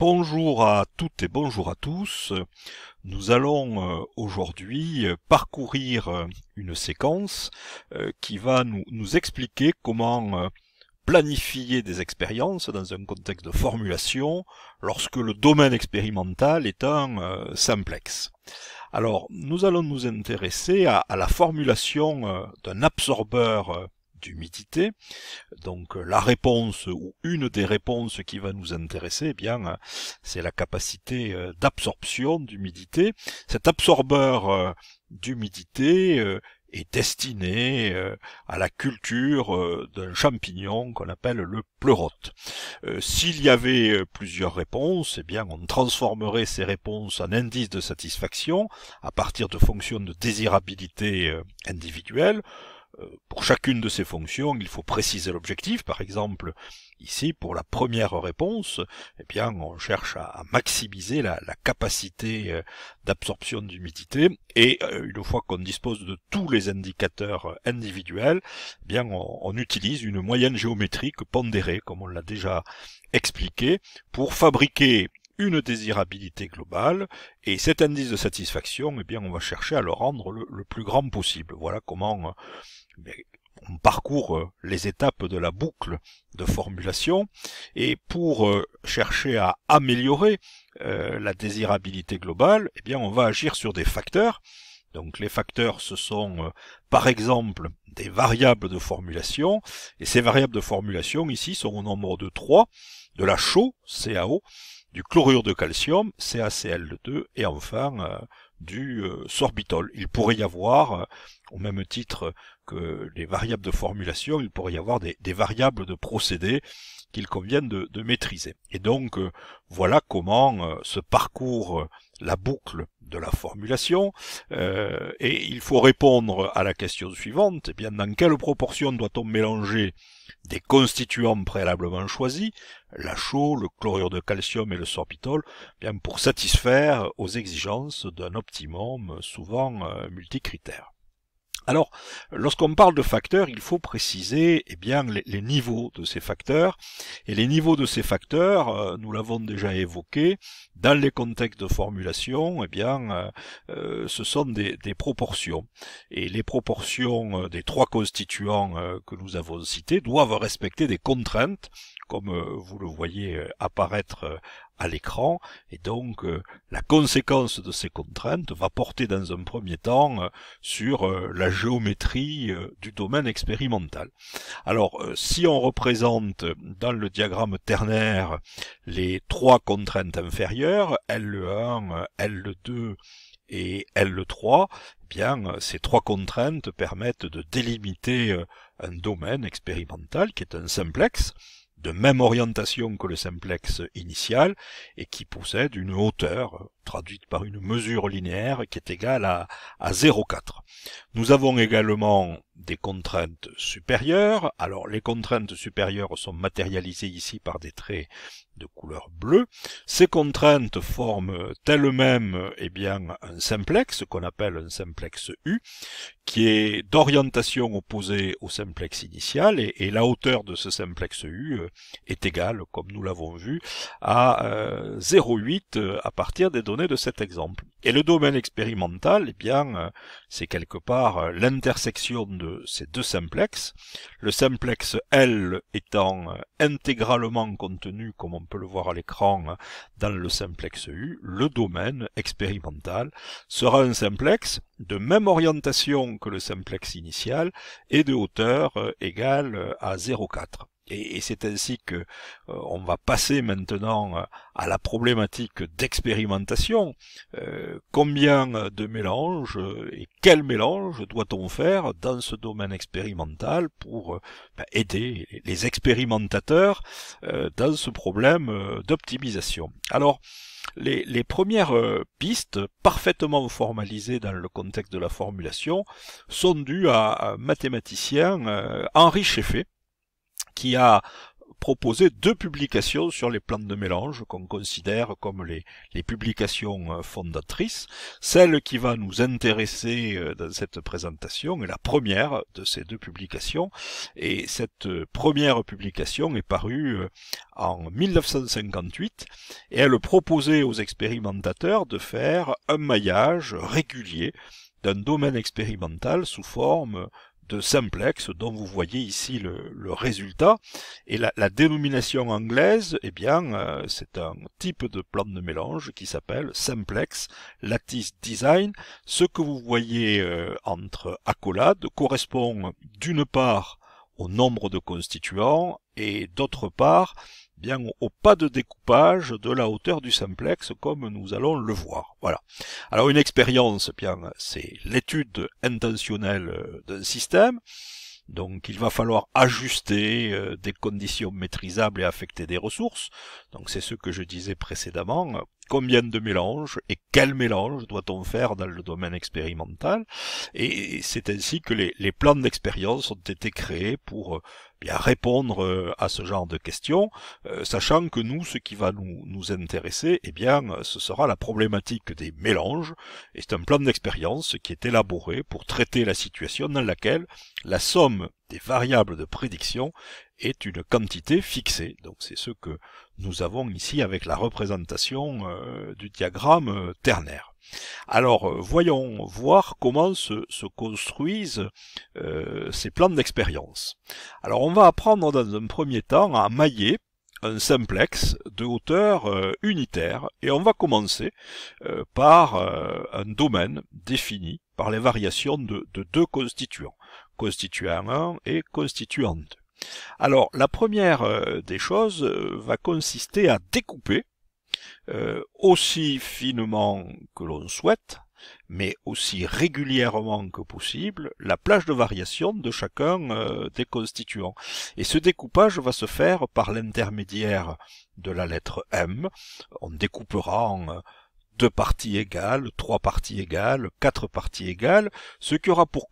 Bonjour à toutes et bonjour à tous. Nous allons euh, aujourd'hui euh, parcourir euh, une séquence qui va nous, expliquer comment planifier des expériences dans un contexte de formulation lorsque le domaine expérimental est un simplex. Alors, nous allons nous intéresser à la formulation d'un absorbeur d'humidité. Donc euh, la réponse ou une des réponses qui va nous intéresser, eh bien, euh, c'est la capacité euh, d'absorption d'humidité. Cet absorbeur d'humidité est destiné à la culture d'un champignon qu'on appelle le pleurote. S'il y avait plusieurs réponses, eh bien on transformerait ces réponses en indices de satisfaction à partir de fonctions de désirabilité individuelle pour chacune de ces fonctions, il faut préciser l'objectif. Par exemple, ici, pour la première réponse, eh bien, on cherche à, maximiser la, capacité euh, d'absorption d'humidité. Et euh, une fois qu'on dispose de tous les indicateurs euh, individuels, eh bien, on, utilise une moyenne géométrique pondérée, comme on l'a déjà expliqué, pour fabriquer une désirabilité globale, et cet indice de satisfaction, eh bien, on va chercher à le rendre le plus grand possible. Voilà comment on parcourt euh, les étapes de la boucle de formulation et pour euh, chercher à améliorer euh, la désirabilité globale, eh bien on va agir sur des facteurs. Donc les facteurs ce sont par exemple des variables de formulation et ces variables de formulation ici sont au nombre de 3 de la chaux, CAO, du chlorure de calcium, CaCl2 et enfin du euh, sorbitol. Il pourrait y avoir, euh, au même titre que les variables de formulation, il pourrait y avoir des, variables de procédé qu'il convient de, maîtriser. Et donc euh, voilà comment ce parcours la boucle de la formulation, euh, et il faut répondre à la question suivante, eh bien, dans quelle proportion doit-on mélanger des constituants préalablement choisis, la chaux, le chlorure de calcium et le sorbitol, eh bien, pour satisfaire aux exigences d'un optimum souvent euh, multicritère. Alors, lorsqu'on parle de facteurs, il faut préciser eh bien, les, niveaux de ces facteurs. Et les niveaux de ces facteurs, euh, nous l'avons déjà évoqué, dans les contextes de formulation, eh bien, euh, euh, ce sont des, proportions. Et les proportions des trois constituants que nous avons cités doivent respecter des contraintes comme euh, vous le voyez euh, apparaître euh, à l'écran. Et donc, la conséquence de ces contraintes va porter dans un premier temps sur la géométrie du domaine expérimental. Alors, si on représente dans le diagramme ternaire les trois contraintes inférieures, L1, L2 et L3, eh bien, ces trois contraintes permettent de délimiter un domaine expérimental qui est un simplex, de même orientation que le simplex initial et qui possède une hauteur traduite par une mesure linéaire qui est égale à, 0,4. Nous avons également des contraintes supérieures. Alors les contraintes supérieures sont matérialisées ici par des traits de couleur bleue. Ces contraintes forment elles-mêmes eh bien, un simplex qu'on appelle un simplex U qui est d'orientation opposée au simplex initial et, la hauteur de ce simplex U euh, est égale, comme nous l'avons vu, à 0,8 euh, euh, à partir des de cet exemple. Et le domaine expérimental, eh bien, euh, c'est quelque part euh, l'intersection de ces deux simplexes, Le simplex L étant euh, intégralement contenu, comme on peut le voir à l'écran, dans le simplex U, le domaine expérimental sera un simplex de même orientation que le simplex initial et de hauteur égale à 0,4. Et, c'est ainsi que euh, on va passer maintenant euh, à la problématique d'expérimentation. Euh, combien de mélanges et quel mélange doit-on faire dans ce domaine expérimental pour bah, aider les expérimentateurs dans ce problème d'optimisation Alors, les, premières pistes, parfaitement formalisées dans le contexte de la formulation, sont dues à un mathématicien Henri Cheffet qui a proposé deux publications sur les plantes de mélange qu'on considère comme les, publications euh, fondatrices. Celle qui va nous intéresser euh, dans cette présentation est la première de ces deux publications et cette euh, première publication est parue en 1958 et elle proposait aux expérimentateurs de faire un maillage régulier d'un domaine expérimental sous forme de simplex dont vous voyez ici le, résultat. Et la, dénomination anglaise, eh bien, euh, c'est un type de plan de mélange qui s'appelle simplex lattice design. Ce que vous voyez euh, entre accolades correspond d'une part au nombre de constituants et d'autre part bien au pas de découpage de la hauteur du simplex comme nous allons le voir. Voilà. Alors une expérience, eh bien, c'est l'étude intentionnelle d'un système. Donc il va falloir ajuster euh, des conditions maîtrisables et affecter des ressources. Donc c'est ce que je disais précédemment combien de mélanges et quel mélange doit-on faire dans le domaine expérimental. Et c'est ainsi que les, plans d'expérience ont été créés pour euh, bien répondre euh, à ce genre de questions, euh, sachant que nous, ce qui va nous, nous intéresser, eh bien, ce sera la problématique des mélanges. Et c'est un plan d'expérience qui est élaboré pour traiter la situation dans laquelle la somme des variables de prédiction est une quantité fixée. Donc c'est ce que nous avons ici avec la représentation euh, du diagramme euh, ternaire. Alors euh, voyons voir comment se, construisent ces plans d'expérience. Alors on va apprendre dans un premier temps à mailler un simplex de hauteur unitaire et on va commencer par un domaine défini par les variations de, de deux constituants, constituant 1 et constituant 2. Alors, la première euh, des choses euh, va consister à découper euh, aussi finement que l'on souhaite, mais aussi régulièrement que possible, la plage de variation de chacun des constituants. Et ce découpage va se faire par l'intermédiaire de la lettre M. On découpera en deux parties égales, trois parties égales, quatre parties égales, ce qui aura pour,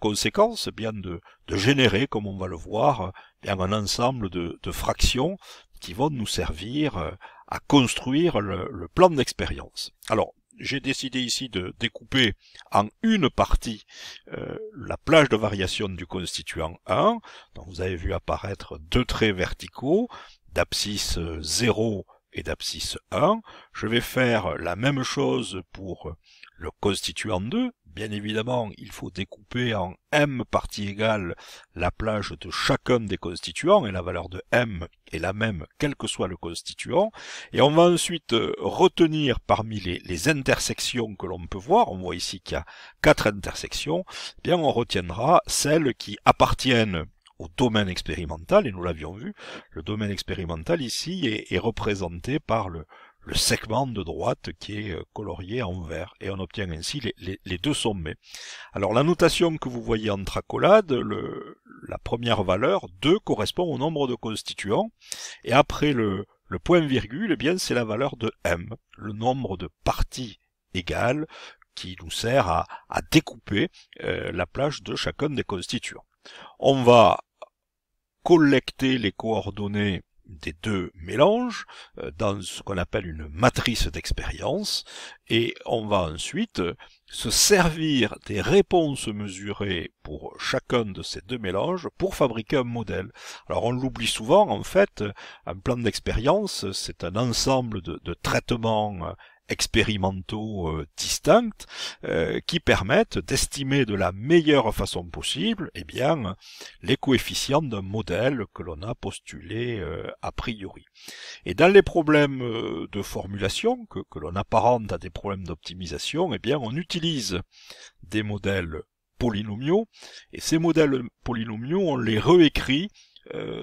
conséquence eh bien de, générer, comme on va le voir, eh un ensemble de, fractions qui vont nous servir euh, à construire le, plan d'expérience. Alors, j'ai décidé ici de découper en une partie euh, la plage de variation du constituant 1. Donc vous avez vu apparaître deux traits verticaux d'abscisse 0 euh, et d'abscisse 1. Je vais faire la même chose pour le constituant 2. Bien évidemment, il faut découper en m parties égales la plage de chacun des constituants, et la valeur de m est la même quel que soit le constituant. Et on va ensuite euh, retenir parmi les, intersections que l'on peut voir, on voit ici qu'il y a quatre intersections, eh bien on retiendra celles qui appartiennent au domaine expérimental, et nous l'avions vu, le domaine expérimental ici est, représenté par le, segment de droite qui est euh, colorié en vert et on obtient ainsi les, deux sommets. Alors la notation que vous voyez en tracolade, le, la première valeur 2 correspond au nombre de constituants et après le, point virgule, eh bien c'est la valeur de m, le nombre de parties égales qui nous sert à, découper euh, la plage de chacun des constituants. On va collecter les coordonnées des deux mélanges euh, dans ce qu'on appelle une matrice d'expérience et on va ensuite se servir des réponses mesurées pour chacun de ces deux mélanges pour fabriquer un modèle. Alors on l'oublie souvent en fait, un plan d'expérience c'est un ensemble de, de traitements euh, expérimentaux euh, distincts, euh, qui permettent d'estimer de la meilleure façon possible eh bien les coefficients d'un modèle que l'on a postulé euh, a priori. Et dans les problèmes de formulation que, que l'on apparente à des problèmes d'optimisation, eh bien on utilise des modèles polynomiaux et ces modèles polynomiaux on les réécrit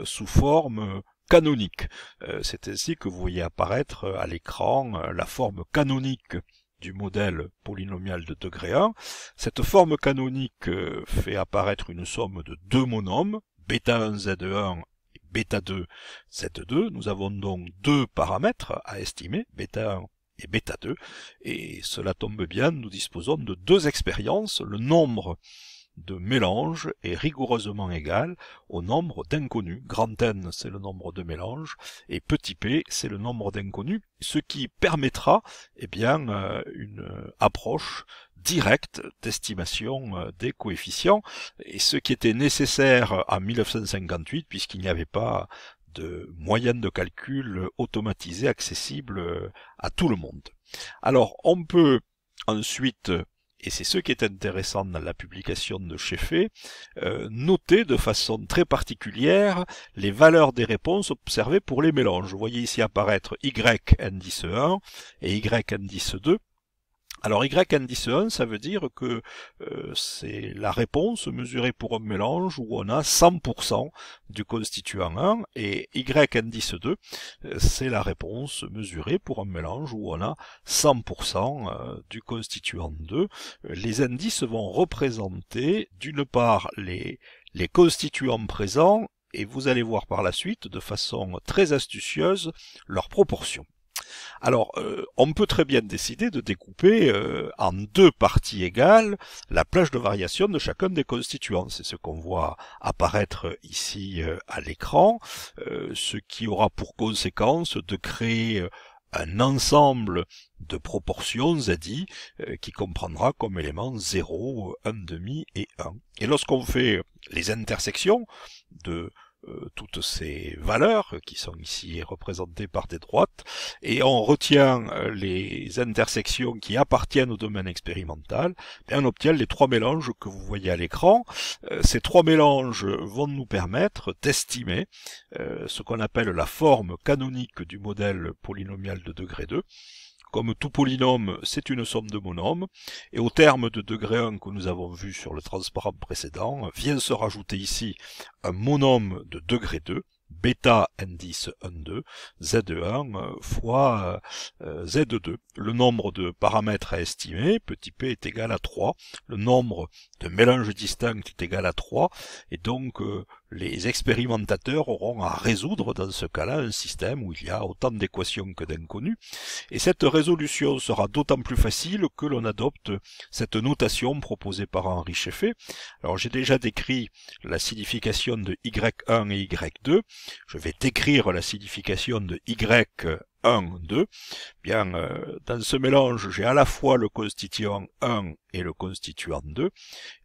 sous forme euh, c'est ainsi que vous voyez apparaître euh, à l'écran euh, la forme canonique du modèle polynomial de degré 1. Cette forme canonique fait apparaître une somme de deux monomes, β 1 z1 et bêta 2 z2. Nous avons donc deux paramètres à estimer, β 1 et β 2. Et cela tombe bien, nous disposons de deux expériences, le nombre de mélange est rigoureusement égal au nombre d'inconnus. Grand N, c'est le nombre de mélanges, et petit p, c'est le nombre d'inconnus, ce qui permettra eh bien, euh, une approche directe d'estimation euh, des coefficients, et ce qui était nécessaire en 1958, puisqu'il n'y avait pas de moyenne de calcul automatisée accessible euh, à tout le monde. Alors, on peut ensuite et c'est ce qui est intéressant dans la publication de Cheffé, euh, noter de façon très particulière les valeurs des réponses observées pour les mélanges. Vous voyez ici apparaître Y indice 1 et Y indice 2, alors Y 1, ça veut dire que euh, c'est la réponse mesurée pour un mélange où on a 100% du constituant 1 et Y indice 2, euh, c'est la réponse mesurée pour un mélange où on a 100% euh, du constituant 2. Les indices vont représenter d'une part les, les constituants présents et vous allez voir par la suite de façon très astucieuse leurs proportions. Alors, euh, on peut très bien décider de découper euh, en deux parties égales la plage de variation de chacun des constituants. C'est ce qu'on voit apparaître ici euh, à l'écran, ce qui aura pour conséquence de créer un ensemble de proportions ZI euh, qui comprendra comme éléments 0, 1,5 et 1. Et lorsqu'on fait les intersections de euh, toutes ces valeurs qui sont ici représentées par des droites et on retient euh, les intersections qui appartiennent au domaine expérimental et on obtient les trois mélanges que vous voyez à l'écran. Euh, ces trois mélanges vont nous permettre d'estimer ce qu'on appelle la forme canonique du modèle polynomial de degré 2 comme tout polynôme, c'est une somme de monômes. et au terme de degré 1 que nous avons vu sur le transparent précédent, vient se rajouter ici un monôme de degré 2, bêta indice 1, 2, z1 fois euh, z2. Le nombre de paramètres à estimer, petit p est égal à 3, le nombre de mélanges distincts est égal à 3, et donc euh, les expérimentateurs auront à résoudre dans ce cas-là un système où il y a autant d'équations que d'inconnues, et cette résolution sera d'autant plus facile que l'on adopte cette notation proposée par Henri Cheffet. Alors j'ai déjà décrit la signification de Y1 et Y2, je vais décrire la signification de Y 1, 2, bien, euh, dans ce mélange, j'ai à la fois le constituant 1 et le constituant 2,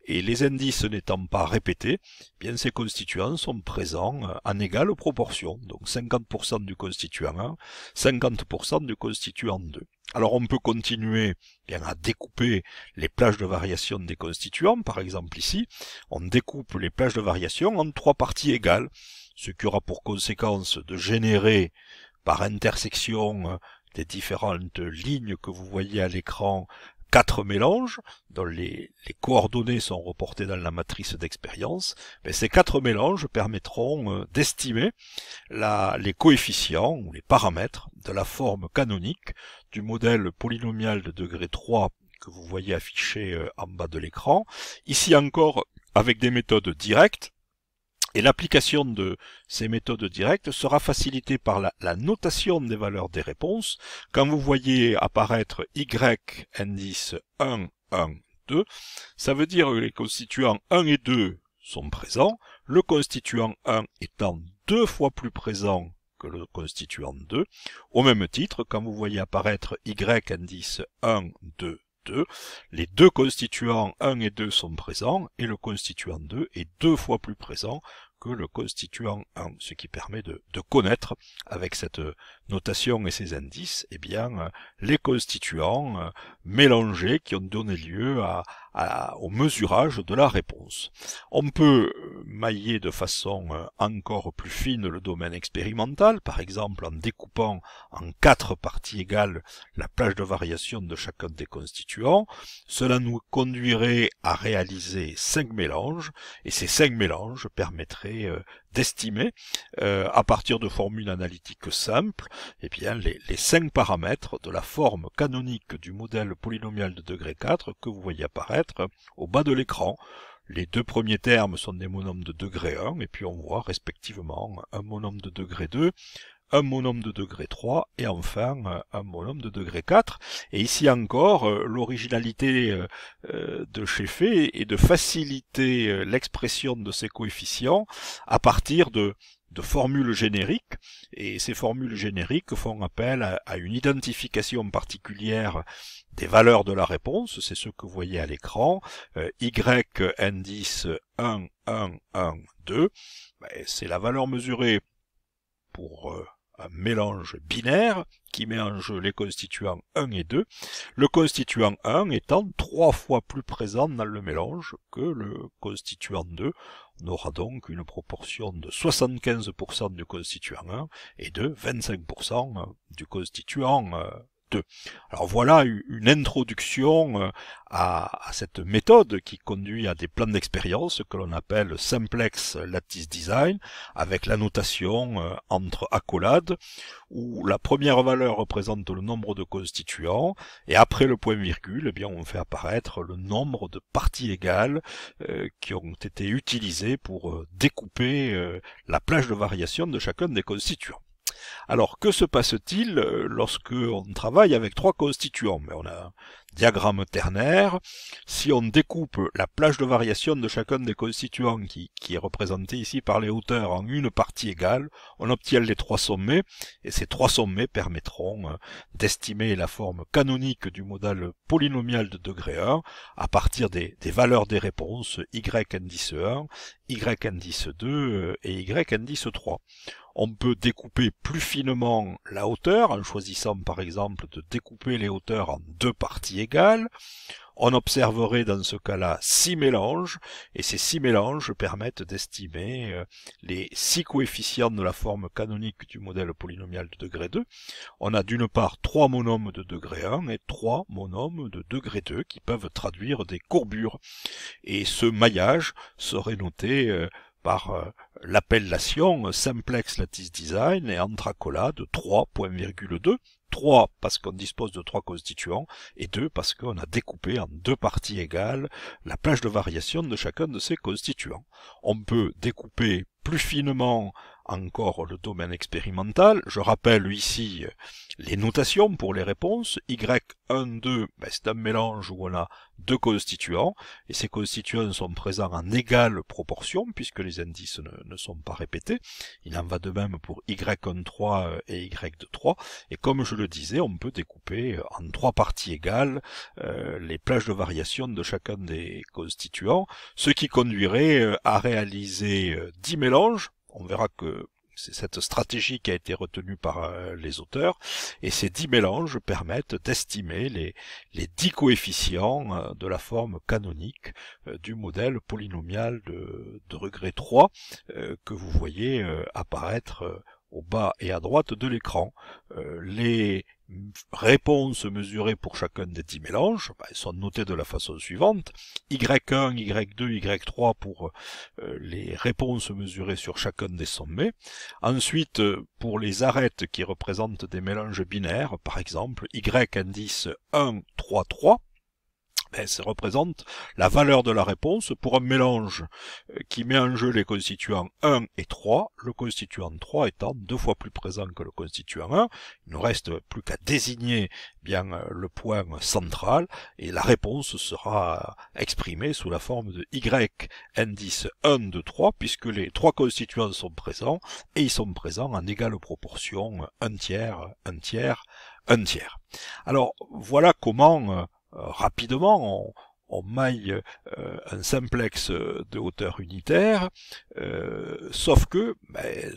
et les indices n'étant pas répétés, bien ces constituants sont présents euh, en égale proportion, donc 50% du constituant 1, 50% du constituant 2. Alors on peut continuer bien à découper les plages de variation des constituants, par exemple ici, on découpe les plages de variation en trois parties égales, ce qui aura pour conséquence de générer par intersection euh, des différentes lignes que vous voyez à l'écran quatre mélanges dont les, coordonnées sont reportées dans la matrice d'expérience, mais ces quatre mélanges permettront euh, d'estimer les coefficients ou les paramètres de la forme canonique du modèle polynomial de degré 3 que vous voyez affiché euh, en bas de l'écran. Ici encore avec des méthodes directes et l'application de ces méthodes directes sera facilitée par la, notation des valeurs des réponses. Quand vous voyez apparaître Y indice 1, 1, 2, ça veut dire que les constituants 1 et 2 sont présents, le constituant 1 étant deux fois plus présent que le constituant 2. Au même titre, quand vous voyez apparaître Y indice 1, 2, les deux constituants 1 et 2 sont présents et le constituant 2 est deux fois plus présent que le constituant 1, ce qui permet de, de connaître avec cette notation et ces indices eh bien, les constituants euh, mélangés qui ont donné lieu à, au mesurage de la réponse. On peut euh, mailler de façon euh, encore plus fine le domaine expérimental, par exemple en découpant en quatre parties égales la plage de variation de chacun des constituants. Cela nous conduirait à réaliser cinq mélanges, et ces cinq mélanges permettraient euh, estimé euh, à partir de formules analytiques simples eh bien, les, cinq paramètres de la forme canonique du modèle polynomial de degré 4 que vous voyez apparaître au bas de l'écran. Les deux premiers termes sont des monomes de degré 1 et puis on voit respectivement un monome de degré 2, un monôme de degré 3 et enfin euh, un monôme de degré 4. Et ici encore, euh, l'originalité euh, de fait est de faciliter l'expression de ces coefficients à partir de, formules génériques, et ces formules génériques font appel à, une identification particulière des valeurs de la réponse, c'est ce que vous voyez à l'écran, Y indice 1, 1, 1, 2, c'est la valeur mesurée pour un mélange binaire qui met en jeu les constituants 1 et 2, le constituant 1 étant trois fois plus présent dans le mélange que le constituant 2. On aura donc une proportion de 75% du constituant 1 et de 25% du constituant euh, alors voilà une introduction euh, à, cette méthode qui conduit à des plans d'expérience que l'on appelle simplex lattice design avec l'annotation euh, entre accolades où la première valeur représente le nombre de constituants et après le point virgule, eh bien on fait apparaître le nombre de parties égales euh, qui ont été utilisées pour découper la plage de variation de chacun des constituants. Alors, que se passe-t-il euh, lorsque on travaille avec trois constituants Mais diagramme ternaire, si on découpe la plage de variation de chacun des constituants qui, est représentée ici par les hauteurs en une partie égale, on obtient les trois sommets, et ces trois sommets permettront euh, d'estimer la forme canonique du modal polynomial de degré 1 à partir des, des valeurs des réponses y indice 1, y indice 2 euh, et y indice 3. On peut découper plus finement la hauteur en choisissant par exemple de découper les hauteurs en deux parties on observerait dans ce cas-là six mélanges, et ces six mélanges permettent d'estimer euh, les six coefficients de la forme canonique du modèle polynomial de degré 2. On a d'une part trois monomes de degré 1 et trois monomes de degré 2 qui peuvent traduire des courbures. Et ce maillage serait noté euh, par euh, l'appellation euh, simplex lattice design et Antracola de 3.2 3 parce qu'on dispose de trois constituants et 2 parce qu'on a découpé en deux parties égales la plage de variation de chacun de ces constituants. On peut découper plus finement encore le domaine expérimental. Je rappelle ici euh, les notations pour les réponses. Y1, 2, ben, c'est un mélange où on a deux constituants, et ces constituants sont présents en égale proportion, puisque les indices ne, sont pas répétés. Il en va de même pour Y13 euh, et Y23, et comme je le disais, on peut découper euh, en trois parties égales les plages de variation de chacun des constituants, ce qui conduirait à réaliser dix mélanges, on verra que c'est cette stratégie qui a été retenue par euh, les auteurs, et ces dix mélanges permettent d'estimer les, les dix coefficients euh, de la forme canonique euh, du modèle polynomial de, de regret 3 que vous voyez apparaître au bas et à droite de l'écran, euh, les réponses mesurées pour chacun des 10 mélanges ben, sont notées de la façon suivante. Y1, Y2, Y3 pour euh, les réponses mesurées sur chacun des sommets. Ensuite, euh, pour les arêtes qui représentent des mélanges binaires, par exemple Y indice 1, 3, 3, ça représente la valeur de la réponse pour un mélange euh, qui met en jeu les constituants 1 et 3, le constituant 3 étant deux fois plus présent que le constituant 1. Il ne reste plus qu'à désigner eh bien euh, le point central et la réponse sera exprimée sous la forme de Y indice 1 de 3 puisque les trois constituants sont présents et ils sont présents en égale proportion 1 tiers, 1 tiers, 1 tiers. Alors voilà comment euh, euh, rapidement, on, maille euh, un simplex euh, de hauteur unitaire, sauf que ben,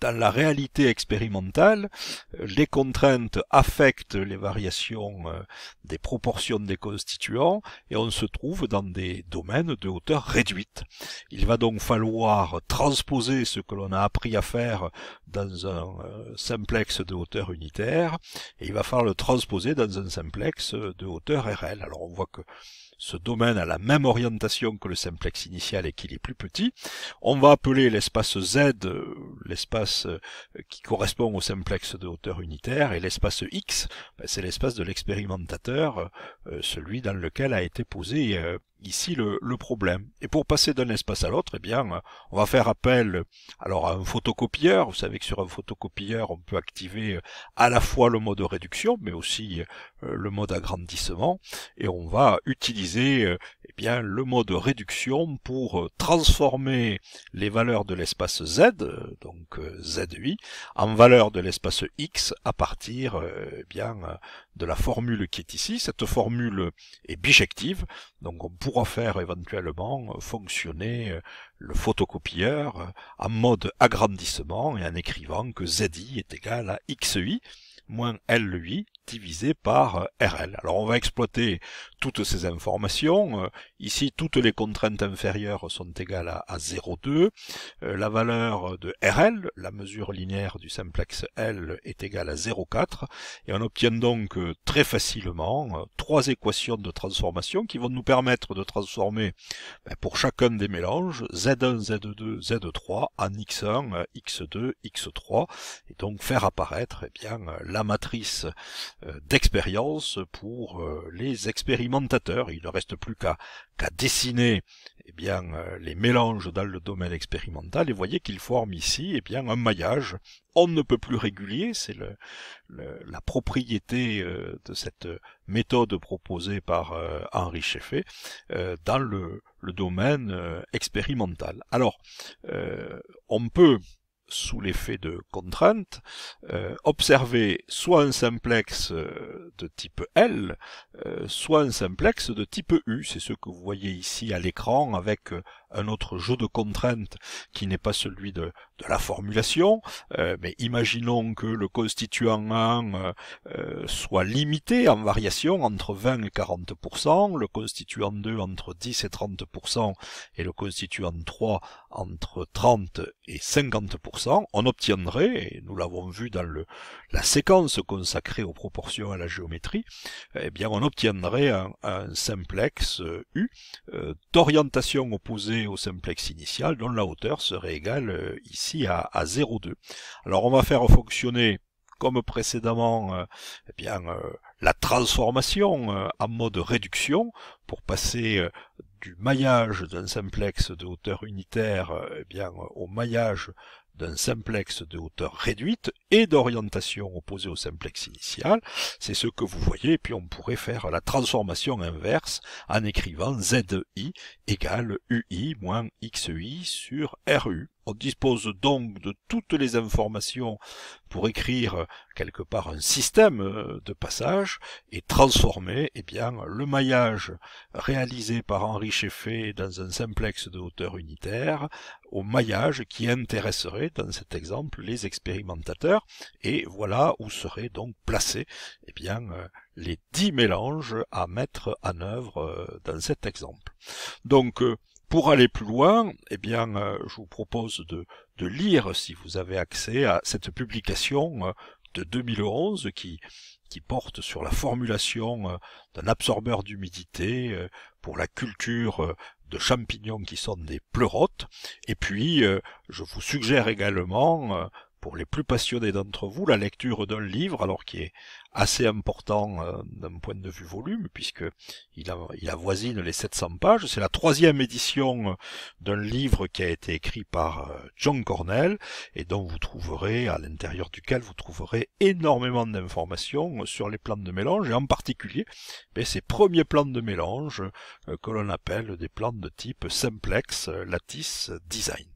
dans la réalité expérimentale, euh, les contraintes affectent les variations euh, des proportions des constituants et on se trouve dans des domaines de hauteur réduite. Il va donc falloir transposer ce que l'on a appris à faire dans un euh, simplex de hauteur unitaire et il va falloir le transposer dans un simplex de hauteur RL. Alors on voit que ce domaine a la même orientation que le simplex initial et qu'il est plus petit. On va appeler l'espace Z l'espace euh, qui correspond au simplex de hauteur unitaire, et l'espace X, ben, c'est l'espace de l'expérimentateur, euh, celui dans lequel a été posé euh, ici le, problème. Et pour passer d'un espace à l'autre, eh bien, on va faire appel alors à un photocopieur. Vous savez que sur un photocopieur, on peut activer euh, à la fois le mode réduction, mais aussi euh, le mode agrandissement. Et on va utiliser euh, eh bien, le mode réduction pour transformer les valeurs de l'espace Z, donc Z z8 en valeurs de l'espace X à partir eh bien, de la formule qui est ici. Cette formule est bijective, donc on pourra faire éventuellement fonctionner euh, le photocopieur euh, en mode agrandissement et en écrivant que ZI est égal à XI moins LUI divisé par euh, RL. Alors on va exploiter toutes ces informations. Euh, ici, toutes les contraintes inférieures sont égales à 0,2. Euh, la valeur de RL, la mesure linéaire du simplex L, est égale à 0,4. Et on obtient donc très facilement trois équations de transformation qui vont nous permettre de transformer ben, pour chacun des mélanges Z1, Z2, Z3 en X1, X2, X3. Et donc faire apparaître eh bien, la matrice euh, d'expérience pour euh, les expérimentateurs. Il ne reste plus qu'à dessiner eh bien, euh, les mélanges dans le domaine expérimental et voyez qu'ils forment ici eh bien, un maillage on ne peut plus régulier, c'est la propriété de cette méthode proposée par Henri Scheffer dans le, domaine expérimental. Alors, on peut sous l'effet de contrainte, euh, observez soit un simplex euh, de type L, euh, soit un simplex de type U. C'est ce que vous voyez ici à l'écran avec un autre jeu de contraintes qui n'est pas celui de, la formulation, mais imaginons que le constituant 1 soit limité en variation entre 20 et 40%, le constituant 2 entre 10 et 30%, et le constituant 3 entre 30 et 50%, on obtiendrait, et nous l'avons vu dans le, la séquence consacrée aux proportions à la géométrie, eh bien on obtiendrait un, simplex euh, U euh, d'orientation opposée au simplex initial dont la hauteur serait égale euh, ici à, 0,2. Alors on va faire fonctionner comme précédemment eh bien, la transformation en mode réduction pour passer du maillage d'un simplex de hauteur unitaire euh, eh bien, euh, au maillage d'un simplex de hauteur réduite et d'orientation opposée au simplex initial. C'est ce que vous voyez, et puis on pourrait faire la transformation inverse en écrivant ZI égale UI moins XI sur RU. On dispose donc de toutes les informations pour écrire euh, quelque part un système euh, de passage et transformer eh bien, le maillage réalisé par Henri Cheffet dans un simplex de hauteur unitaire au maillage qui intéresserait dans cet exemple les expérimentateurs et voilà où seraient donc placés eh bien, euh, les dix mélanges à mettre en œuvre dans cet exemple. Donc pour aller plus loin, eh bien, euh, je vous propose de, lire, si vous avez accès à cette publication euh, de 2011 qui, qui porte sur la formulation euh, d'un absorbeur d'humidité pour la culture de champignons qui sont des pleurotes. Et puis, je vous suggère également pour les plus passionnés d'entre vous, la lecture d'un livre, alors qui est assez important euh, d'un point de vue volume, puisque il, a, avoisine les 700 pages. C'est la troisième édition euh, d'un livre qui a été écrit par euh, John Cornell, et dont vous trouverez, à l'intérieur duquel vous trouverez énormément d'informations sur les plantes de mélange, et en particulier ben, ces premiers plantes de mélange que l'on appelle des plantes de type simplex lattice design.